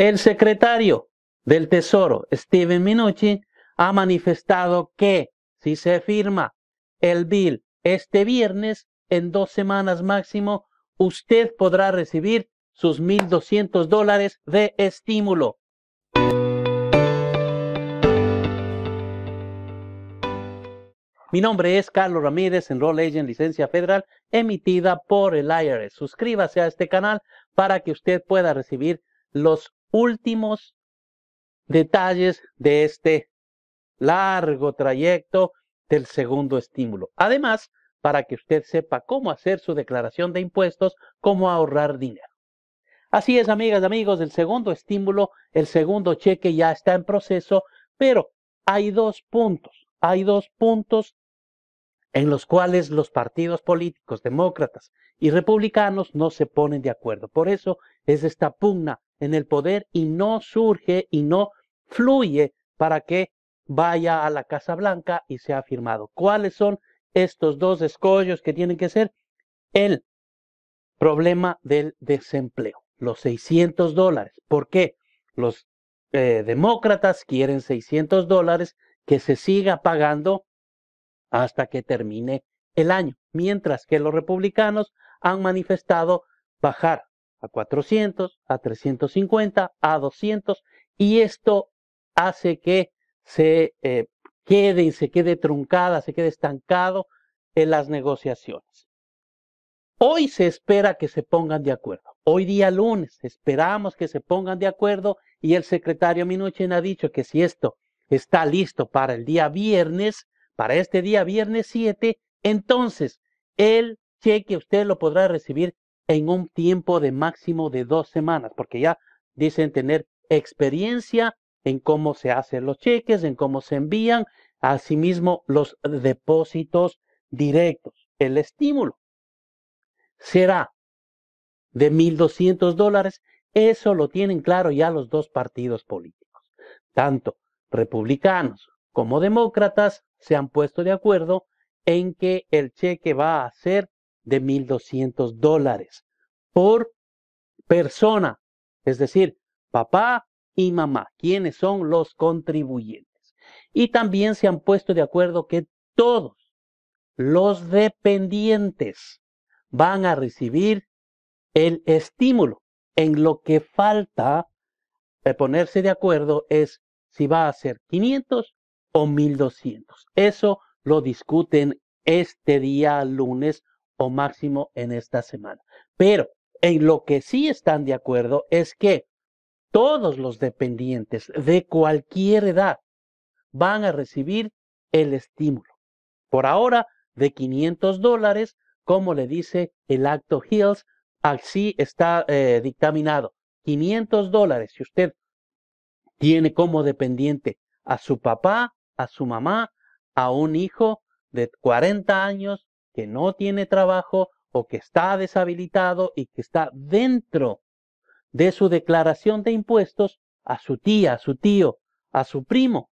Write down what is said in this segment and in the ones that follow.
El secretario del Tesoro, Steven Minucci, ha manifestado que si se firma el bill este viernes, en dos semanas máximo, usted podrá recibir sus 1.200 dólares de estímulo. Mi nombre es Carlos Ramírez, en Roll Agent Licencia Federal, emitida por el IRS. Suscríbase a este canal para que usted pueda recibir los últimos detalles de este largo trayecto del segundo estímulo. Además, para que usted sepa cómo hacer su declaración de impuestos, cómo ahorrar dinero. Así es, amigas, y amigos, el segundo estímulo, el segundo cheque ya está en proceso, pero hay dos puntos, hay dos puntos en los cuales los partidos políticos, demócratas y republicanos, no se ponen de acuerdo. Por eso es esta pugna en el poder y no surge y no fluye para que vaya a la Casa Blanca y sea firmado. ¿Cuáles son estos dos escollos que tienen que ser? El problema del desempleo, los 600 dólares. ¿Por qué? Los eh, demócratas quieren 600 dólares que se siga pagando hasta que termine el año, mientras que los republicanos han manifestado bajar a 400, a 350, a 200 y esto hace que se eh, quede y se quede truncada, se quede estancado en las negociaciones. Hoy se espera que se pongan de acuerdo. Hoy día lunes esperamos que se pongan de acuerdo y el secretario Minuchin ha dicho que si esto está listo para el día viernes, para este día viernes 7, entonces el cheque usted lo podrá recibir en un tiempo de máximo de dos semanas, porque ya dicen tener experiencia en cómo se hacen los cheques, en cómo se envían, asimismo los depósitos directos. El estímulo será de 1.200 dólares. Eso lo tienen claro ya los dos partidos políticos. Tanto republicanos como demócratas se han puesto de acuerdo en que el cheque va a ser de 1.200 dólares por persona. Es decir, papá y mamá, quienes son los contribuyentes. Y también se han puesto de acuerdo que todos los dependientes van a recibir el estímulo. En lo que falta eh, ponerse de acuerdo es si va a ser 500 o 1200. Eso lo discuten este día lunes o máximo en esta semana. Pero en lo que sí están de acuerdo es que todos los dependientes de cualquier edad van a recibir el estímulo. Por ahora, de 500 dólares, como le dice el acto Hills, así está eh, dictaminado. 500 dólares si usted tiene como dependiente a su papá, a su mamá, a un hijo de 40 años, que no tiene trabajo o que está deshabilitado y que está dentro de su declaración de impuestos a su tía, a su tío, a su primo.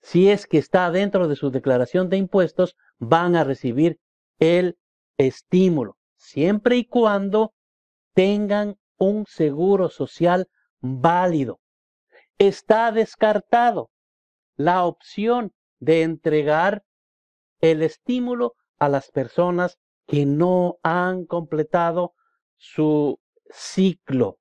Si es que está dentro de su declaración de impuestos, van a recibir el estímulo, siempre y cuando tengan un seguro social válido. Está descartado la opción de entregar el estímulo a las personas que no han completado su ciclo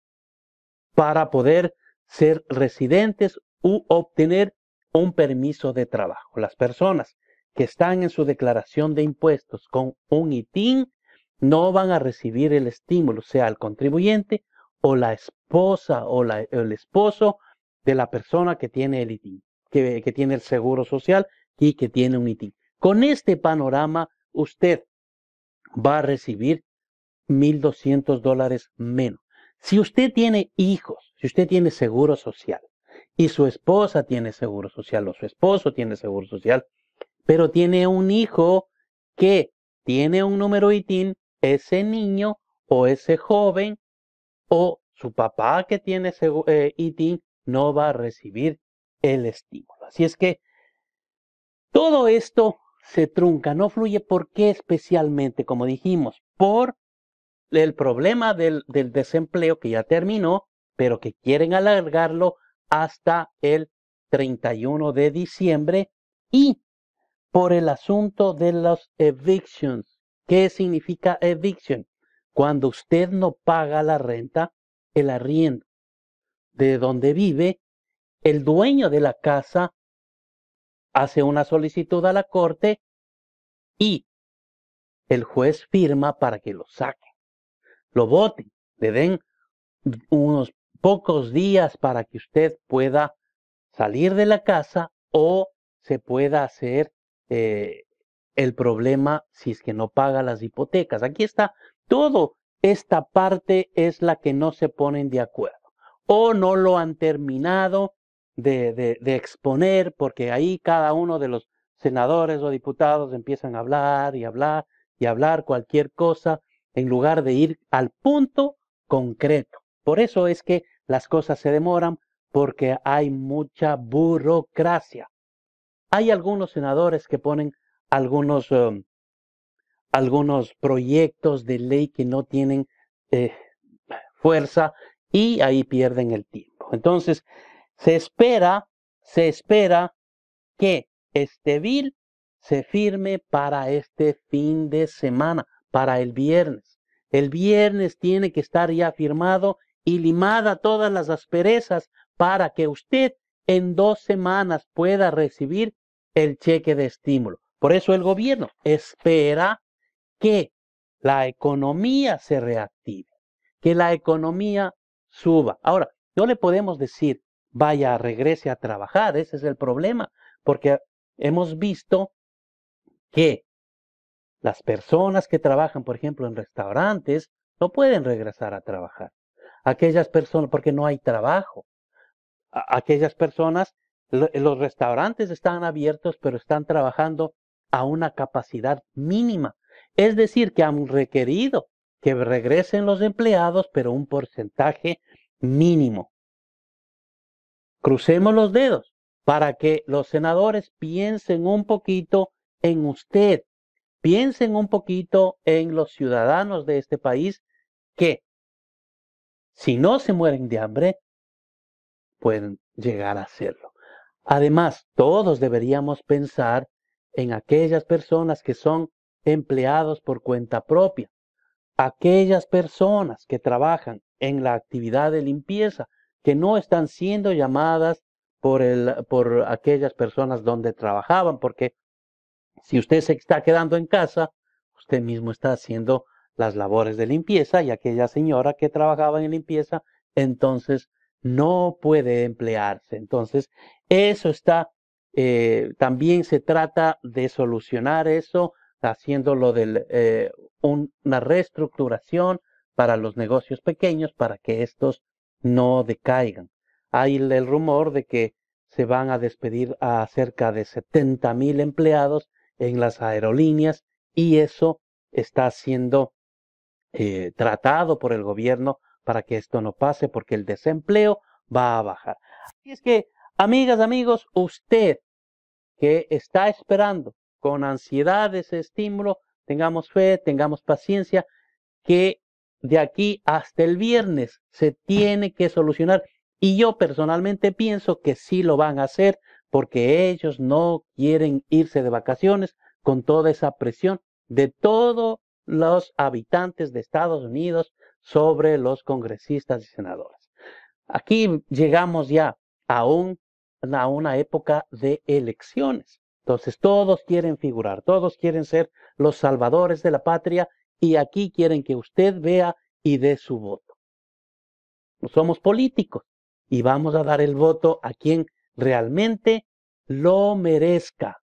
para poder ser residentes u obtener un permiso de trabajo. Las personas que están en su declaración de impuestos con un ITIN no van a recibir el estímulo, sea el contribuyente o la esposa o el esposo de la persona que tiene el ITIN, que, que tiene el seguro social y que tiene un ITIN. Con este panorama usted va a recibir 1.200 dólares menos. Si usted tiene hijos, si usted tiene seguro social y su esposa tiene seguro social o su esposo tiene seguro social, pero tiene un hijo que tiene un número ITIN, ese niño o ese joven o su papá que tiene eh, ITIN no va a recibir el estímulo. Así es que todo esto se trunca, no fluye. ¿Por qué especialmente? Como dijimos, por el problema del, desempleo que ya terminó, pero que quieren alargarlo hasta el 31 de diciembre y por el asunto de los evictions. ¿Qué significa eviction? Cuando usted no paga la renta, el arriendo de donde vive, el dueño de la casa hace una solicitud a la corte y el juez firma para que lo saque. lo voten, le den unos pocos días para que usted pueda salir de la casa o se pueda hacer eh, el problema si es que no paga las hipotecas. Aquí está todo. Esta parte es la que no se ponen de acuerdo. O no lo han terminado de, exponer, porque ahí cada uno de los senadores o diputados empiezan a hablar y hablar y hablar cualquier cosa en lugar de ir al punto concreto. Por eso es que las cosas se demoran porque hay mucha burocracia. Hay algunos senadores que ponen algunos, em, algunos proyectos de ley que no tienen eh, fuerza y ahí pierden el tiempo. Entonces, se espera, se espera que este bill se firme para este fin de semana, para el viernes. El viernes tiene que estar ya firmado y limada todas las asperezas para que usted en dos semanas pueda recibir el cheque de estímulo. Por eso el gobierno espera que la economía se reactive, que la economía suba. Ahora, no le podemos decir vaya, regrese a trabajar. Ese es el problema, porque hemos visto que las personas que trabajan, por ejemplo, en restaurantes, no pueden regresar a trabajar. Aquellas personas, porque no hay trabajo. aquellas personas, los restaurantes están abiertos, pero están trabajando a una capacidad mínima. Es decir, que han requerido que regresen los empleados, pero un porcentaje mínimo. Crucemos los dedos para que los senadores piensen un poquito en usted, piensen un poquito en los ciudadanos de este país que si no se mueren de hambre, pueden llegar a hacerlo. Además, todos deberíamos pensar en aquellas personas que son empleados por cuenta propia, aquellas personas que trabajan en la actividad de limpieza, que no están siendo llamadas por, el, por aquellas personas donde trabajaban, porque si usted se está quedando en casa, usted mismo está haciendo las labores de limpieza y aquella señora que trabajaba en limpieza, entonces no puede emplearse. Entonces, eso está, eh, también se trata de solucionar eso lo de eh, una reestructuración para los negocios pequeños, para que estos no decaigan. Hay el rumor de que se van a despedir a cerca de 70 mil empleados en las aerolíneas y eso está siendo eh, tratado por el gobierno para que esto no pase porque el desempleo va a bajar. Así es que, amigas, amigos, usted que está esperando con ansiedad ese estímulo, tengamos fe, tengamos paciencia, que de aquí hasta el viernes se tiene que solucionar. Y yo personalmente pienso que sí lo van a hacer porque ellos no quieren irse de vacaciones con toda esa presión de todos los habitantes de Estados Unidos sobre los congresistas y senadores. Aquí llegamos ya a, a una época de elecciones. Entonces todos quieren figurar, todos quieren ser los salvadores de la patria y aquí quieren que usted vea y dé su voto. Somos políticos y vamos a dar el voto a quien realmente lo merezca.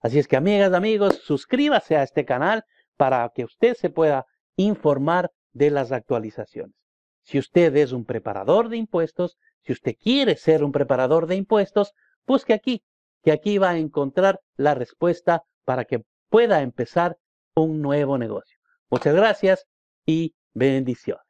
Así es que amigas, amigos, suscríbase a este canal para que usted se pueda informar de las actualizaciones. Si usted es un preparador de impuestos, si usted quiere ser un preparador de impuestos, busque aquí, que aquí va a encontrar la respuesta para que pueda empezar un nuevo negocio. Muchas gracias y bendiciones.